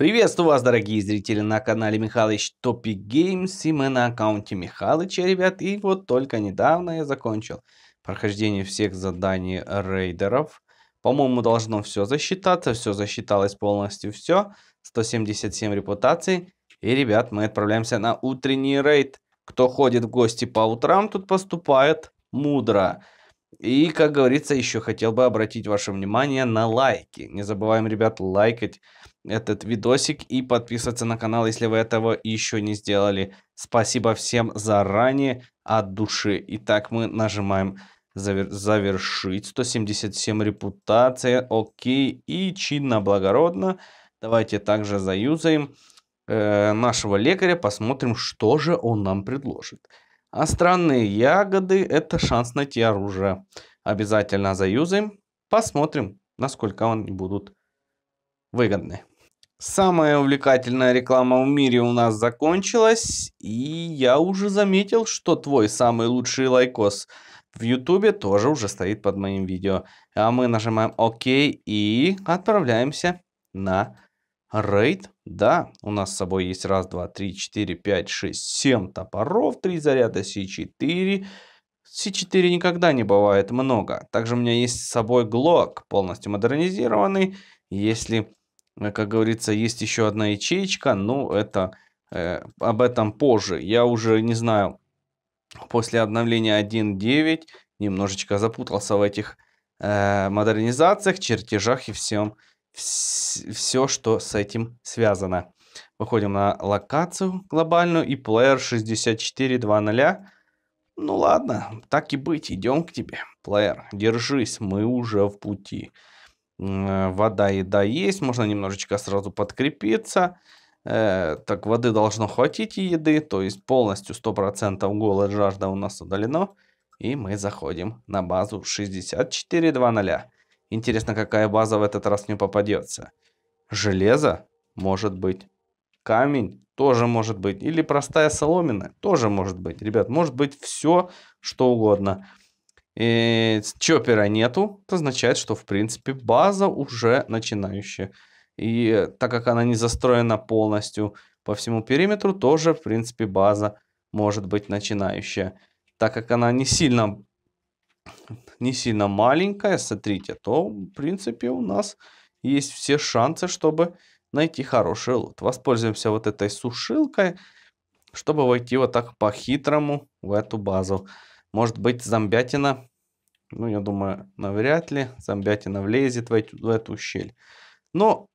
Приветствую вас, дорогие зрители, на канале Михалыч Topic Games и мы на аккаунте Михалыча, ребят. И вот только недавно я закончил прохождение всех заданий рейдеров. По-моему, должно все засчитаться, все засчиталось полностью, все. 177 репутаций. И, ребят, мы отправляемся на утренний рейд. Кто ходит в гости по утрам, тут поступает мудро. И, как говорится, еще хотел бы обратить ваше внимание на лайки. Не забываем, ребят, лайкать этот видосик и подписываться на канал, если вы этого еще не сделали. Спасибо всем заранее от души. Итак, мы нажимаем завер завершить. 177 репутация. Окей. И чинно, благородно. Давайте также заюзаем э, нашего лекаря. Посмотрим, что же он нам предложит. А странные ягоды это шанс найти оружие. Обязательно заюзаем. Посмотрим, насколько они будут выгодны. Самая увлекательная реклама в мире у нас закончилась, и я уже заметил, что твой самый лучший лайкос в ютубе тоже уже стоит под моим видео. А мы нажимаем ОК и отправляемся на рейд. Да, у нас с собой есть раз, два, три, четыре, пять, шесть, семь топоров, три заряда С4. С4 никогда не бывает много. Также у меня есть с собой Глок, полностью модернизированный. Если Э, как говорится, есть еще одна ячеечка, но это э, об этом позже. Я уже не знаю, после обновления 1.9 немножечко запутался в этих э, модернизациях, чертежах и всем, вс все, что с этим связано. Выходим на локацию глобальную и плеер 64.2.0. Ну ладно, так и быть, идем к тебе, плеер. Держись, мы уже в пути. Э, вода, еда есть, можно немножечко сразу подкрепиться. Э, так, воды должно хватить и еды, то есть полностью 100% голод, жажда у нас удалено. И мы заходим на базу 64.2.0. Интересно, какая база в этот раз не попадется. Железо? Может быть. Камень? Тоже может быть. Или простая соломина? Тоже может быть. Ребят, может быть все, что угодно. И чоппера нету, это означает, что, в принципе, база уже начинающая. И так как она не застроена полностью по всему периметру, тоже, в принципе, база может быть начинающая. Так как она не сильно, не сильно маленькая, смотрите, то, в принципе, у нас есть все шансы, чтобы найти хороший лут. Воспользуемся вот этой сушилкой, чтобы войти вот так по-хитрому в эту базу. Может быть, зомбятина ну, я думаю, навряд ли зомбятина влезет в эту, в эту щель. Но,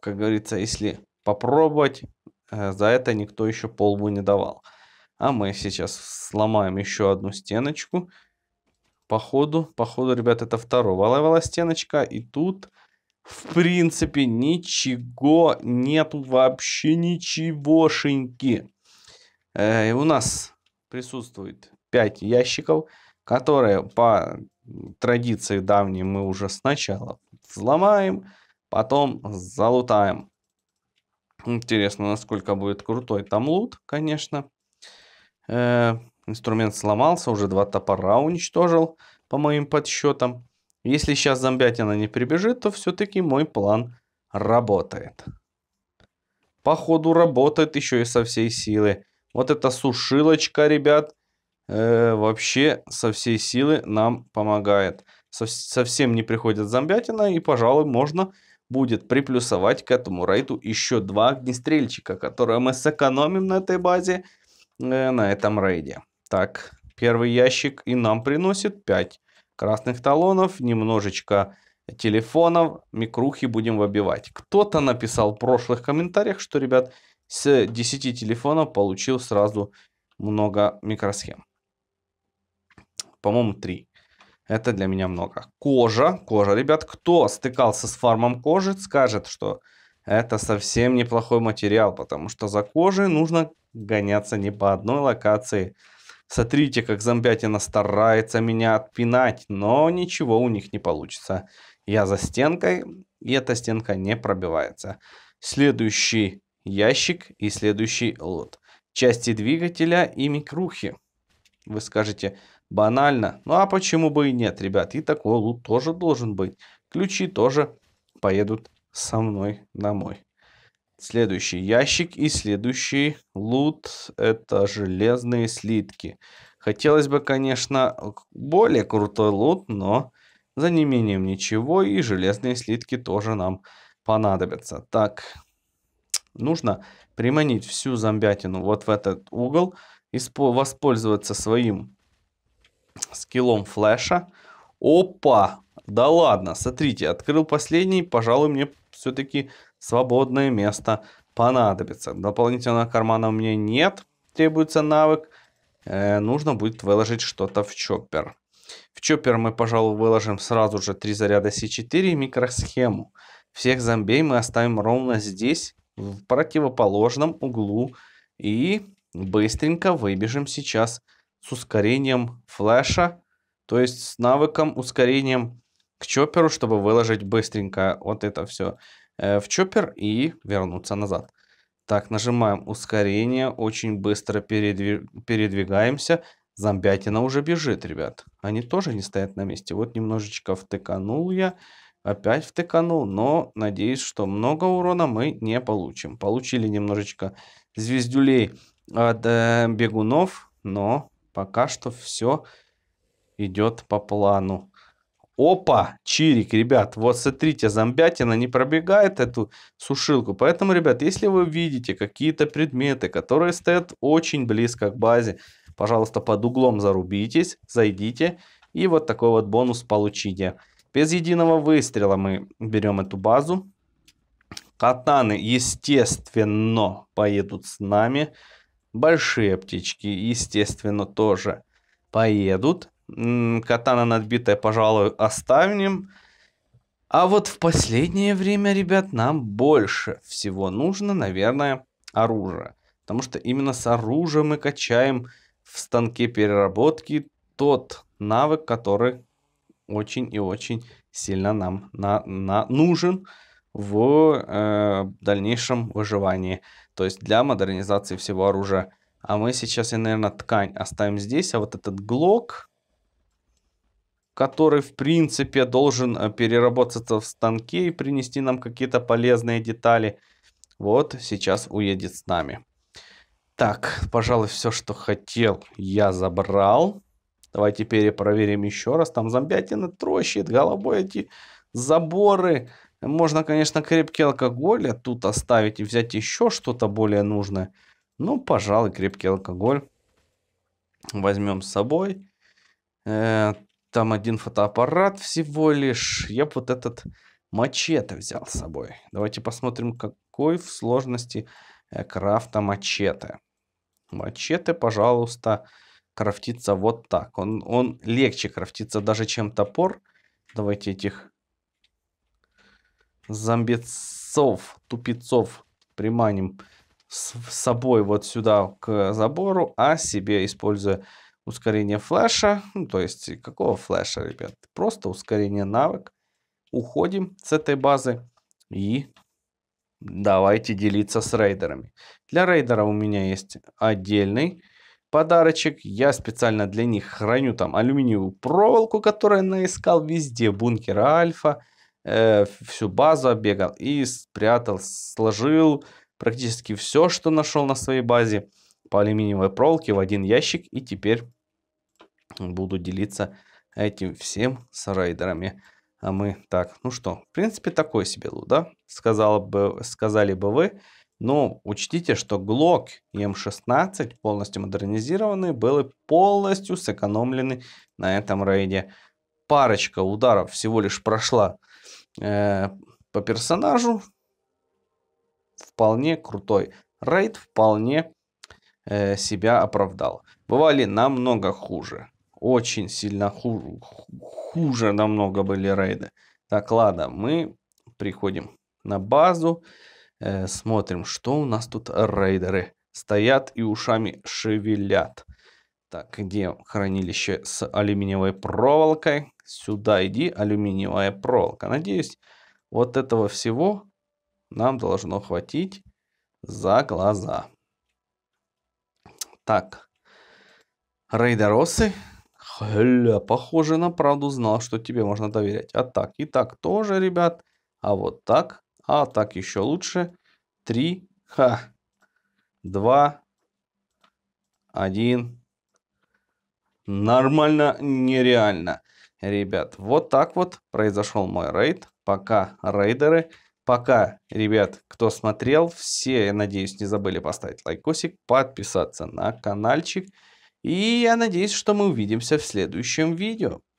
как говорится, если попробовать, э, за это никто еще полбу не давал. А мы сейчас сломаем еще одну стеночку. Походу, походу, ребят, это второго левела стеночка. И тут, в принципе, ничего нет вообще ничегошеньки. Э, у нас присутствует 5 ящиков, которые по традиции давние мы уже сначала взломаем, потом залутаем. Интересно, насколько будет крутой там лут, конечно. Э, инструмент сломался, уже два топора уничтожил, по моим подсчетам. Если сейчас зомбятина не прибежит, то все-таки мой план работает. Походу работает еще и со всей силы. Вот эта сушилочка, ребят, Э, вообще со всей силы нам помогает. Со, совсем не приходит зомбятина, и, пожалуй, можно будет приплюсовать к этому рейду еще два огнестрельчика, которые мы сэкономим на этой базе, э, на этом рейде. Так, первый ящик и нам приносит 5 красных талонов, немножечко телефонов, микрухи будем выбивать. Кто-то написал в прошлых комментариях, что, ребят, с 10 телефонов получил сразу много микросхем по-моему, три. Это для меня много. Кожа, кожа. Ребят, кто стыкался с фармом кожи, скажет, что это совсем неплохой материал, потому что за кожей нужно гоняться не по одной локации. Смотрите, как зомбятина старается меня отпинать, но ничего у них не получится. Я за стенкой, и эта стенка не пробивается. Следующий ящик и следующий лот. Части двигателя и микрухи. Вы скажете, Банально. Ну а почему бы и нет, ребят? И такой лут тоже должен быть. Ключи тоже поедут со мной домой. Следующий ящик и следующий лут это железные слитки. Хотелось бы, конечно, более крутой лут, но за неимением ничего и железные слитки тоже нам понадобятся. Так, нужно приманить всю зомбятину вот в этот угол, воспользоваться своим скиллом флеша. Опа! Да ладно, смотрите, открыл последний, пожалуй, мне все-таки свободное место понадобится. Дополнительного кармана у меня нет, требуется навык. Э, нужно будет выложить что-то в чоппер. В чоппер мы, пожалуй, выложим сразу же три заряда С4 и микросхему. Всех зомбей мы оставим ровно здесь, в противоположном углу. И быстренько выбежим сейчас с ускорением флеша, то есть с навыком ускорением к чопперу, чтобы выложить быстренько вот это все э, в чоппер и вернуться назад. Так, нажимаем ускорение, очень быстро передвиг... передвигаемся. Зомбятина уже бежит, ребят. Они тоже не стоят на месте. Вот немножечко втыканул я, опять втыканул, но надеюсь, что много урона мы не получим. Получили немножечко звездюлей от э, бегунов, но Пока что все идет по плану. Опа, чирик, ребят, вот смотрите, зомбятина не пробегает эту сушилку. Поэтому, ребят, если вы видите какие-то предметы, которые стоят очень близко к базе, пожалуйста, под углом зарубитесь, зайдите и вот такой вот бонус получите. Без единого выстрела мы берем эту базу. Катаны, естественно, поедут с нами. Большие птички, естественно, тоже поедут. Катана надбитая, пожалуй, оставим. А вот в последнее время, ребят, нам больше всего нужно, наверное, оружие. Потому что именно с оружием мы качаем в станке переработки тот навык, который очень и очень сильно нам на, на, нужен в э, дальнейшем выживании, то есть для модернизации всего оружия. А мы сейчас, я, наверное, ткань оставим здесь, а вот этот глок, который, в принципе, должен э, переработаться в станке и принести нам какие-то полезные детали, вот сейчас уедет с нами. Так, пожалуй, все, что хотел, я забрал. Давайте перепроверим еще раз. Там зомбятина трощит, головой эти заборы. Можно, конечно, крепкий алкоголь тут оставить и взять еще что-то более нужное. Но, пожалуй, крепкий алкоголь возьмем с собой. Э, там один фотоаппарат всего лишь. Я вот этот мачете взял с собой. Давайте посмотрим, какой в сложности э, крафта мачете. Мачете, пожалуйста, крафтится вот так. Он, он легче крафтится даже, чем топор. Давайте этих зомбецов, тупицов приманим с собой вот сюда к забору, а себе, используя ускорение флеша, ну, то есть какого флеша, ребят, просто ускорение навык, уходим с этой базы и давайте делиться с рейдерами. Для рейдера у меня есть отдельный подарочек. Я специально для них храню там алюминиевую проволоку, которую наискал везде. Бункер Альфа, Э, всю базу оббегал и спрятал, сложил практически все, что нашел на своей базе по алюминиевой проволоке в один ящик. И теперь буду делиться этим всем с рейдерами. А мы так, ну что, в принципе, такой себе лут, да? Сказал бы, сказали бы вы. Но учтите, что Glock и М16 полностью модернизированный были полностью сэкономлены на этом рейде. Парочка ударов всего лишь прошла Э, по персонажу вполне крутой. Рейд вполне э, себя оправдал. Бывали намного хуже. Очень сильно хуже, хуже намного были рейды. Так, ладно, мы приходим на базу. Э, смотрим, что у нас тут рейдеры. Стоят и ушами шевелят. Так, где хранилище с алюминиевой проволокой? Сюда иди, алюминиевая проволока. Надеюсь, вот этого всего нам должно хватить за глаза. Так. рейдеросы Хля, похоже на правду знал, что тебе можно доверять. А так и так тоже, ребят. А вот так. А так еще лучше. Три. Ха. Два. Один. Нормально, нереально. Ребят, вот так вот произошел мой рейд. Пока рейдеры. Пока, ребят, кто смотрел, все, я надеюсь, не забыли поставить лайкосик, подписаться на каналчик. И я надеюсь, что мы увидимся в следующем видео.